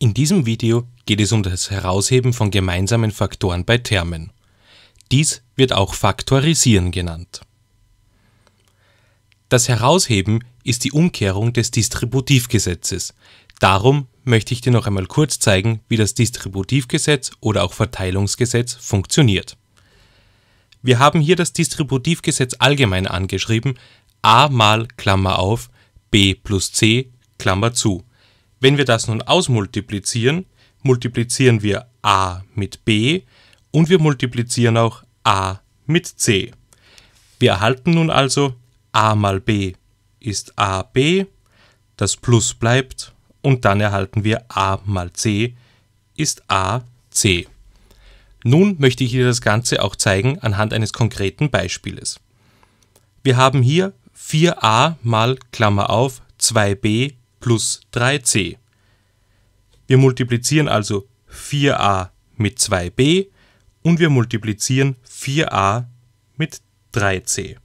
In diesem Video geht es um das Herausheben von gemeinsamen Faktoren bei Termen. Dies wird auch Faktorisieren genannt. Das Herausheben ist die Umkehrung des Distributivgesetzes. Darum möchte ich dir noch einmal kurz zeigen, wie das Distributivgesetz oder auch Verteilungsgesetz funktioniert. Wir haben hier das Distributivgesetz allgemein angeschrieben, a mal Klammer auf, b plus c Klammer zu. Wenn wir das nun ausmultiplizieren, multiplizieren wir a mit b und wir multiplizieren auch a mit c. Wir erhalten nun also a mal b ist ab, das Plus bleibt und dann erhalten wir a mal c ist ac. Nun möchte ich dir das Ganze auch zeigen anhand eines konkreten Beispieles. Wir haben hier 4a mal Klammer auf 2b plus 3c. Wir multiplizieren also 4a mit 2b und wir multiplizieren 4a mit 3c.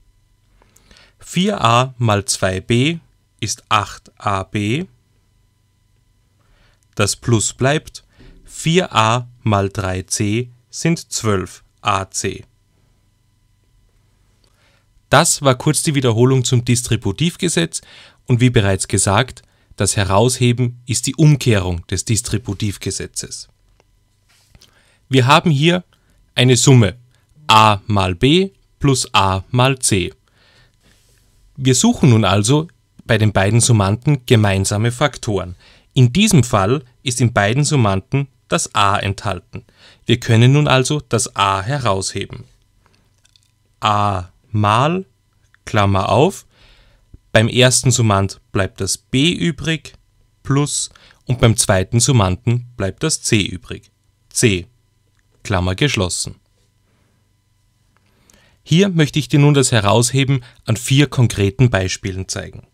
4a mal 2b ist 8ab. Das Plus bleibt. 4a mal 3c sind 12ac. Das war kurz die Wiederholung zum Distributivgesetz und wie bereits gesagt, das Herausheben ist die Umkehrung des Distributivgesetzes. Wir haben hier eine Summe a mal b plus a mal c. Wir suchen nun also bei den beiden Summanden gemeinsame Faktoren. In diesem Fall ist in beiden Summanden das a enthalten. Wir können nun also das a herausheben. a mal, Klammer auf, beim ersten Summand bleibt das b übrig plus und beim zweiten Summanden bleibt das c übrig. c. Klammer geschlossen. Hier möchte ich dir nun das Herausheben an vier konkreten Beispielen zeigen.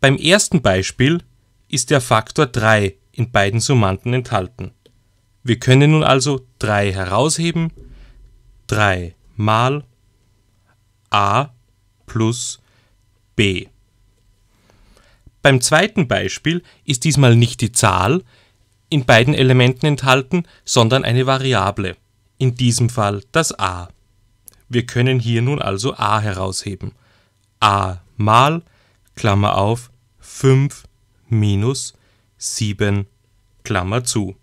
Beim ersten Beispiel ist der Faktor 3 in beiden Summanden enthalten. Wir können nun also 3 herausheben, 3 mal a plus beim zweiten Beispiel ist diesmal nicht die Zahl in beiden Elementen enthalten, sondern eine Variable, in diesem Fall das a. Wir können hier nun also a herausheben. a mal, Klammer auf, 5 minus 7, Klammer zu.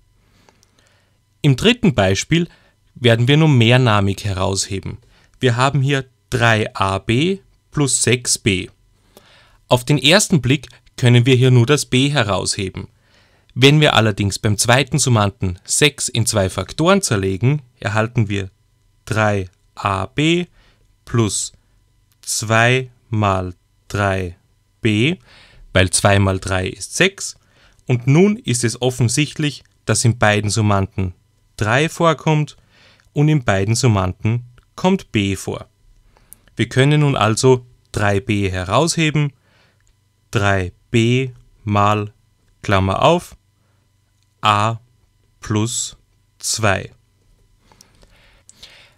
Im dritten Beispiel werden wir nun mehrnamig herausheben. Wir haben hier 3ab plus 6b. Auf den ersten Blick können wir hier nur das b herausheben. Wenn wir allerdings beim zweiten Summanden 6 in zwei Faktoren zerlegen, erhalten wir 3ab plus 2 mal 3b, weil 2 mal 3 ist 6, und nun ist es offensichtlich, dass in beiden Summanden 3 vorkommt und in beiden Summanden kommt b vor. Wir können nun also 3b herausheben 3b mal Klammer auf a plus 2.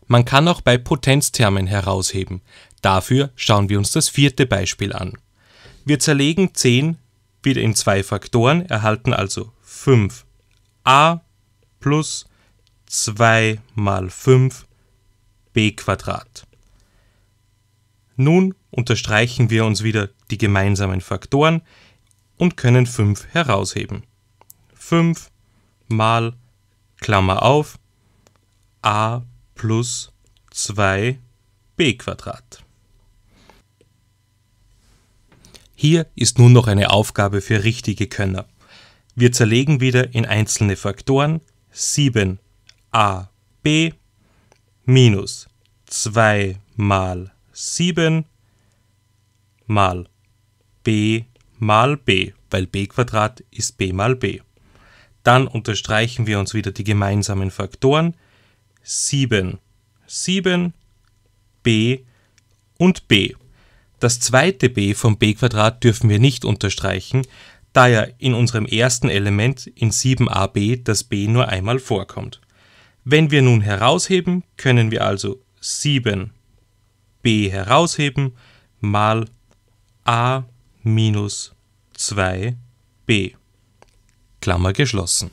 Man kann auch bei Potenztermen herausheben. Dafür schauen wir uns das vierte Beispiel an. Wir zerlegen 10 wieder in zwei Faktoren, erhalten also 5a plus 2 mal 5 b Quadrat. Nun unterstreichen wir uns wieder die gemeinsamen Faktoren und können 5 herausheben. 5 mal Klammer auf a plus 2b Quadrat. Hier ist nun noch eine Aufgabe für richtige Könner. Wir zerlegen wieder in einzelne Faktoren 7ab minus 2 mal 7 mal b mal b, weil b Quadrat ist b mal b. Dann unterstreichen wir uns wieder die gemeinsamen Faktoren 7, 7, b und b. Das zweite b vom b Quadrat dürfen wir nicht unterstreichen, da ja in unserem ersten Element in 7ab das b nur einmal vorkommt. Wenn wir nun herausheben, können wir also 7b herausheben mal a minus 2b. Klammer geschlossen.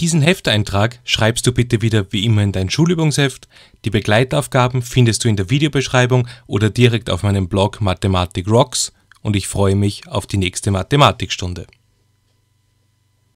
Diesen Hefteintrag schreibst du bitte wieder wie immer in dein Schulübungsheft. Die Begleitaufgaben findest du in der Videobeschreibung oder direkt auf meinem Blog Mathematik Rocks und ich freue mich auf die nächste Mathematikstunde.